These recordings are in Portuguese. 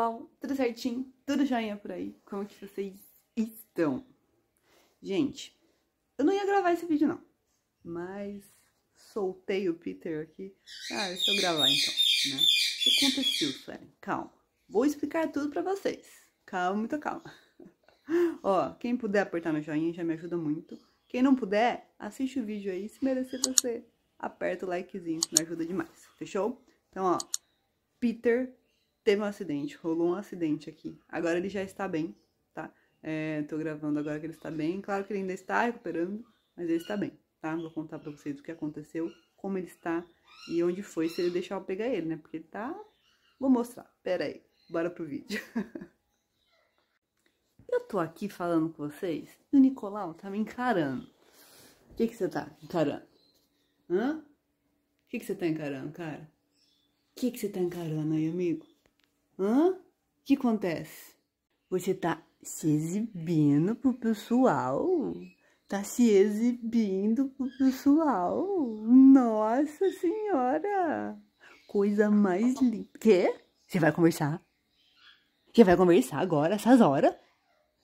pessoal? Tudo certinho? Tudo joinha por aí? Como que vocês estão? Gente, eu não ia gravar esse vídeo não, mas soltei o Peter aqui. Ah, deixa eu gravar então, né? O que aconteceu, Seren? Calma. Vou explicar tudo pra vocês. Calma, muita calma. Ó, quem puder apertar no joinha já me ajuda muito. Quem não puder, assiste o vídeo aí. Se merecer você, aperta o likezinho, que me ajuda demais. Fechou? Então, ó, Peter teve um acidente, rolou um acidente aqui. Agora ele já está bem, tá? É, tô gravando agora que ele está bem. Claro que ele ainda está recuperando, mas ele está bem, tá? Vou contar pra vocês o que aconteceu, como ele está e onde foi, se ele deixar eu pegar ele, né? Porque ele tá... Vou mostrar, pera aí, bora pro vídeo. eu tô aqui falando com vocês e o Nicolau tá me encarando. O que que você tá encarando? Hã? O que que você tá encarando, cara? O que que você tá encarando aí, amigo? Hã? O que acontece? Você tá se exibindo pro pessoal? Tá se exibindo pro pessoal? Nossa Senhora! Coisa mais linda. Quê? Você vai conversar? Você vai conversar agora, essas horas?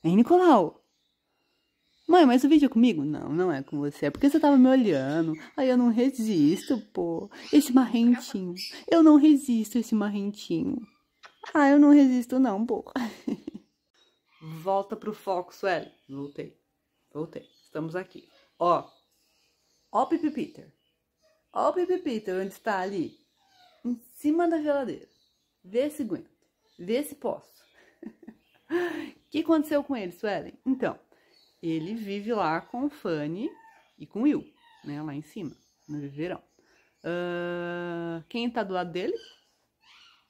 Hein, Nicolau? Mãe, mas o vídeo é comigo? Não, não é com você. É porque você tava me olhando. Aí eu não resisto, pô. Esse marrentinho. Eu não resisto esse marrentinho. Ah, eu não resisto não, pô. Volta pro foco, Sueli. Voltei. Voltei. Estamos aqui. Ó. Ó o Pipi Peter. Ó o Pipi Peter onde está ali. Em cima da geladeira. Vê se aguento. Vê se posso. O que aconteceu com ele, Sueli? Então, ele vive lá com o Fanny e com o Will, né? Lá em cima, no viveirão. Uh, ah, quem tá do lado dele?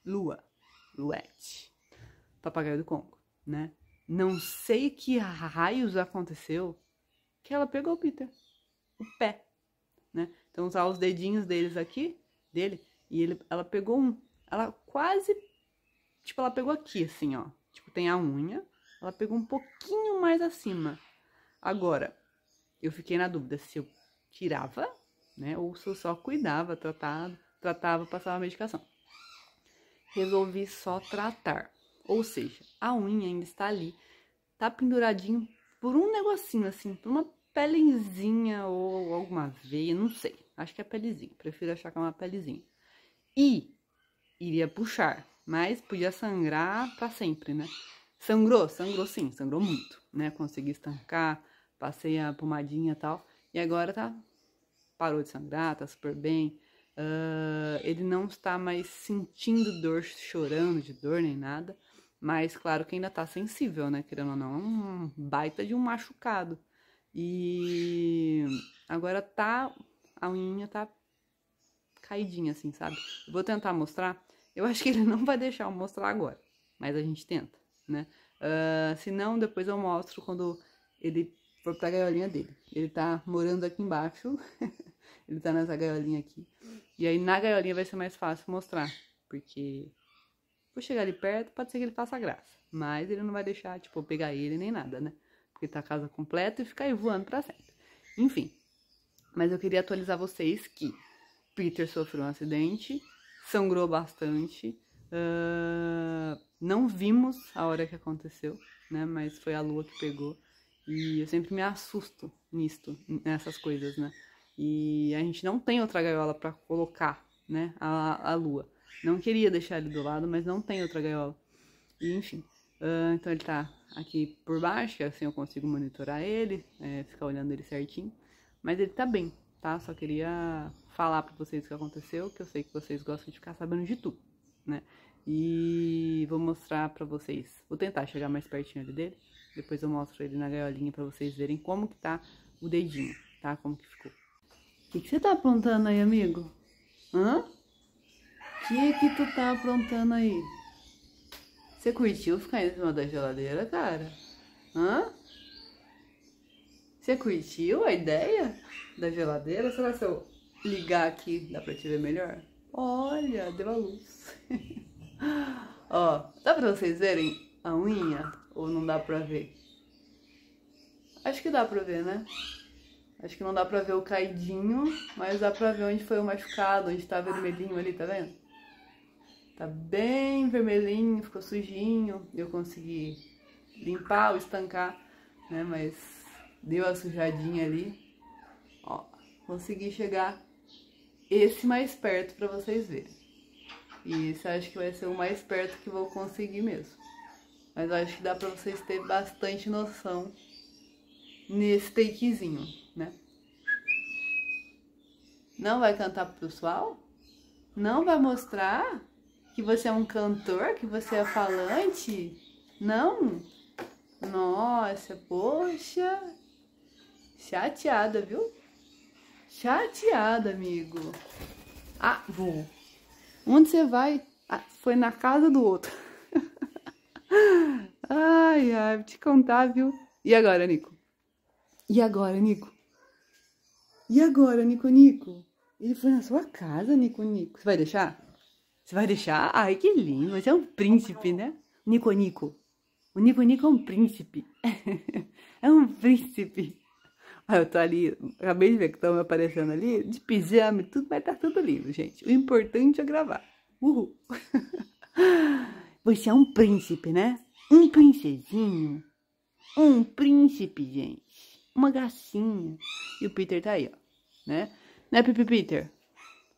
Lua. Let. Papagaio do Congo, né? Não sei que raios aconteceu que ela pegou o Peter. O pé, né? Então usar os dedinhos deles aqui, dele, e ele, ela pegou um. Ela quase. Tipo, ela pegou aqui, assim, ó. Tipo, tem a unha. Ela pegou um pouquinho mais acima. Agora, eu fiquei na dúvida se eu tirava, né? Ou se eu só cuidava, tratava, tratava, passava medicação resolvi só tratar. Ou seja, a unha ainda está ali, tá penduradinho por um negocinho assim, por uma pelezinha ou alguma veia, não sei. Acho que é pelezinha, prefiro achar que é uma pelezinha. E iria puxar, mas podia sangrar para sempre, né? Sangrou, sangrou sim, sangrou muito, né? Consegui estancar, passei a pomadinha e tal, e agora tá parou de sangrar, tá super bem. Uh, ele não está mais sentindo dor, chorando de dor nem nada, mas claro que ainda está sensível, né? Querendo ou não, é um baita de um machucado. E agora tá. A unhinha tá caidinha, assim, sabe? vou tentar mostrar. Eu acho que ele não vai deixar eu mostrar agora, mas a gente tenta, né? Uh, se não, depois eu mostro quando ele for pra gaiolinha dele. Ele tá morando aqui embaixo, ele tá nessa gaiolinha aqui. E aí na gaiolinha vai ser mais fácil mostrar, porque vou chegar ali perto, pode ser que ele faça graça. Mas ele não vai deixar, tipo, pegar ele nem nada, né? Porque tá a casa completa e fica aí voando pra sempre. Enfim. Mas eu queria atualizar vocês que Peter sofreu um acidente, sangrou bastante. Uh, não vimos a hora que aconteceu, né? Mas foi a lua que pegou. E eu sempre me assusto nisto, nessas coisas, né? E a gente não tem outra gaiola para colocar, né, a, a lua. Não queria deixar ele do lado, mas não tem outra gaiola. E, enfim, uh, então ele tá aqui por baixo, assim eu consigo monitorar ele, é, ficar olhando ele certinho. Mas ele tá bem, tá? Só queria falar para vocês o que aconteceu, que eu sei que vocês gostam de ficar sabendo de tudo, né? E vou mostrar para vocês. Vou tentar chegar mais pertinho dele. Depois eu mostro ele na gaiolinha para vocês verem como que tá o dedinho, tá? Como que ficou. O que, que, você tá aprontando aí, amigo? Hã? O que, que tu tá aprontando aí? Você curtiu ficar em cima da geladeira, cara? Hã? Você curtiu a ideia da geladeira? Será que se eu ligar aqui dá pra te ver melhor? Olha, deu a luz. Ó, dá pra vocês verem a unha? Ou não dá pra ver? Acho que dá pra ver, né? Acho que não dá pra ver o caidinho, mas dá pra ver onde foi o machucado, onde tá vermelhinho ali, tá vendo? Tá bem vermelhinho, ficou sujinho. Eu consegui limpar ou estancar, né? Mas deu a sujadinha ali. Ó, consegui chegar esse mais perto pra vocês verem. E esse acho que vai ser o mais perto que vou conseguir mesmo. Mas acho que dá pra vocês terem bastante noção nesse takezinho, né? Não vai cantar pro pessoal? Não vai mostrar que você é um cantor, que você é falante? Não? Nossa, poxa. Chateada, viu? Chateada, amigo. Ah, vou. Onde você vai? Ah, foi na casa do outro. ai, ai, vou te contar, viu? E agora, Nico? E agora, Nico? E agora, Nico Nico? Ele foi na sua casa, Nico Nico. Você vai deixar? Você vai deixar? Ai, que lindo. Você é um príncipe, né? Nico Nico. O Nico Nico é um príncipe. é um príncipe. Ah, eu tô ali, acabei de ver que estão me aparecendo ali, de pijama e tudo, mas tá tudo lindo, gente. O importante é gravar. Uhul. Você é um príncipe, né? Um princesinho. Um príncipe, gente. Uma gracinha. E o Peter tá aí, ó. Né? Né, Pipi Peter?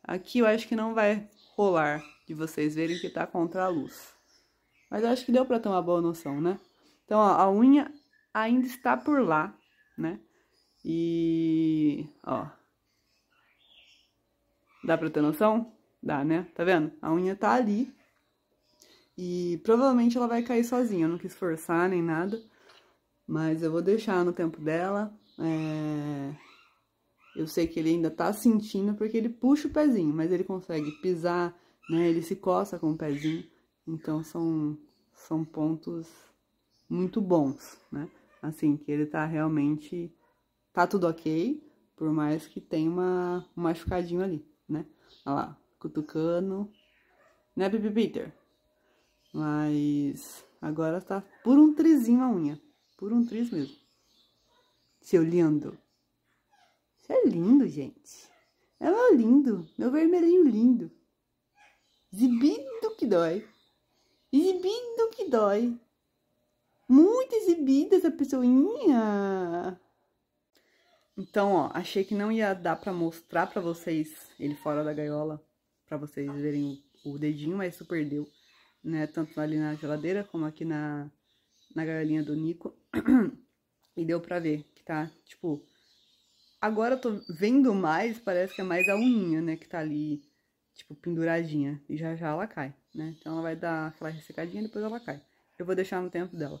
Aqui eu acho que não vai rolar de vocês verem que tá contra a luz. Mas eu acho que deu pra ter uma boa noção, né? Então, ó, a unha ainda está por lá, né? E, ó. Dá pra ter noção? Dá, né? Tá vendo? A unha tá ali. E provavelmente ela vai cair sozinha. Eu não quis forçar nem nada. Mas eu vou deixar no tempo dela. É... Eu sei que ele ainda tá sentindo porque ele puxa o pezinho, mas ele consegue pisar, né? Ele se coça com o pezinho. Então são, são pontos muito bons, né? Assim, que ele tá realmente. Tá tudo ok, por mais que tenha uma, um machucadinho ali, né? Olha lá, cutucando. Né, Baby Peter? Mas agora tá por um trizinho a unha. Por um triz mesmo. Seu lindo. Você é lindo, gente. É meu lindo. Meu vermelhinho lindo. Exibido que dói. Exibido que dói. Muito exibida essa pessoinha. Então, ó, achei que não ia dar para mostrar para vocês ele fora da gaiola, para vocês verem o, o, dedinho, mas super deu, né? Tanto ali na geladeira como aqui na, na gaiolinha do Nico e deu pra ver que tá, tipo. Agora eu tô vendo mais, parece que é mais a unha né? Que tá ali, tipo, penduradinha. E já já ela cai, né? Então ela vai dar aquela ressecadinha e depois ela cai. Eu vou deixar no tempo dela.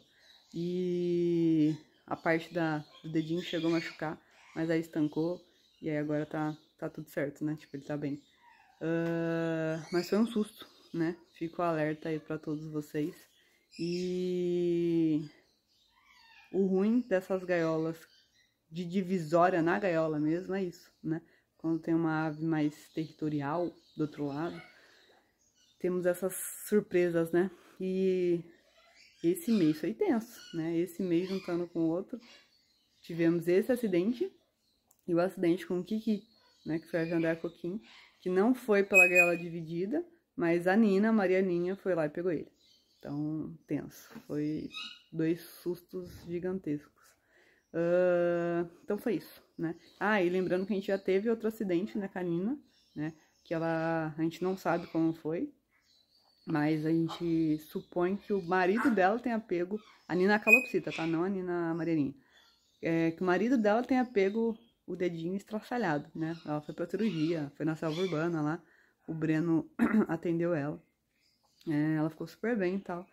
E a parte da, do dedinho chegou a machucar, mas aí estancou. E aí agora tá, tá tudo certo, né? Tipo, ele tá bem. Uh, mas foi um susto, né? Fico alerta aí pra todos vocês. E o ruim dessas gaiolas de divisória na gaiola mesmo é isso, né? Quando tem uma ave mais territorial do outro lado, temos essas surpresas, né? E esse mês foi tenso, né? Esse mês juntando com o outro, tivemos esse acidente e o acidente com o Kiki, né? Que foi a Jandré Coquim, que não foi pela gaiola dividida, mas a Nina, a Marianinha, foi lá e pegou ele. Então, tenso. Foi dois sustos gigantescos. Uh, então foi isso, né? Ah, e lembrando que a gente já teve outro acidente, na né, Canina, né? Que ela. A gente não sabe como foi. Mas a gente supõe que o marido dela tenha pego. A Nina Calopsita, tá? Não a Nina Marianinha. É, que o marido dela tenha pego o dedinho estraçalhado, né? Ela foi pra cirurgia, foi na selva urbana lá. O Breno atendeu ela. É, ela ficou super bem e tal.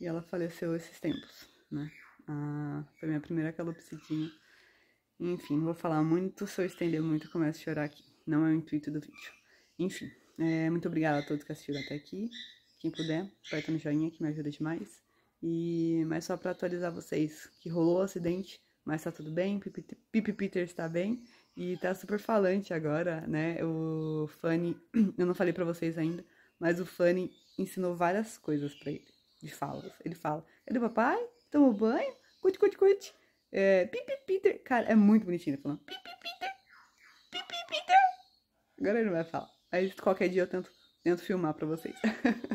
E ela faleceu esses tempos, né? Ah, foi minha primeira calopsidinha. Enfim, não vou falar muito, se eu estender muito, começo a chorar aqui. Não é o intuito do vídeo. Enfim, é, muito obrigada a todos que assistiram até aqui. Quem puder, aperta no joinha que me ajuda demais. E mas só para atualizar vocês que rolou o acidente, mas tá tudo bem, Pipi, Pipi Peter está bem e tá super falante agora, né? O Fanny, eu não falei para vocês ainda, mas o Fanny ensinou várias coisas para ele, de falas. Ele fala, é do papai? Tomou banho? Cuti, cuti, cuti. É, pipi, Peter. Cara, é muito bonitinho ele falando, pipi, Peter. Pipi, Peter. Agora ele não vai falar. Aí, qualquer dia eu tento, tento filmar pra vocês.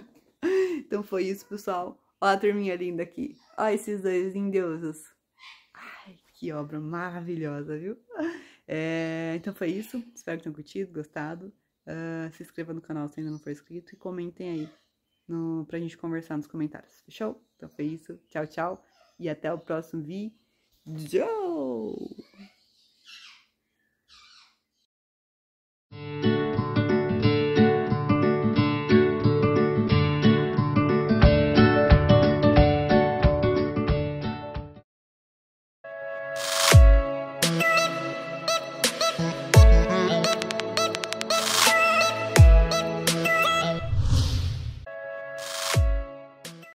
então foi isso, pessoal. Olha a turminha linda aqui. Olha esses dois lindeusos. Ai, que obra maravilhosa, viu? É, então foi isso. Espero que tenham curtido, gostado. Uh, se inscreva no canal se ainda não for inscrito e comentem aí no, pra gente conversar nos comentários. Fechou? Então foi isso. Tchau, tchau. E até o próximo vídeo.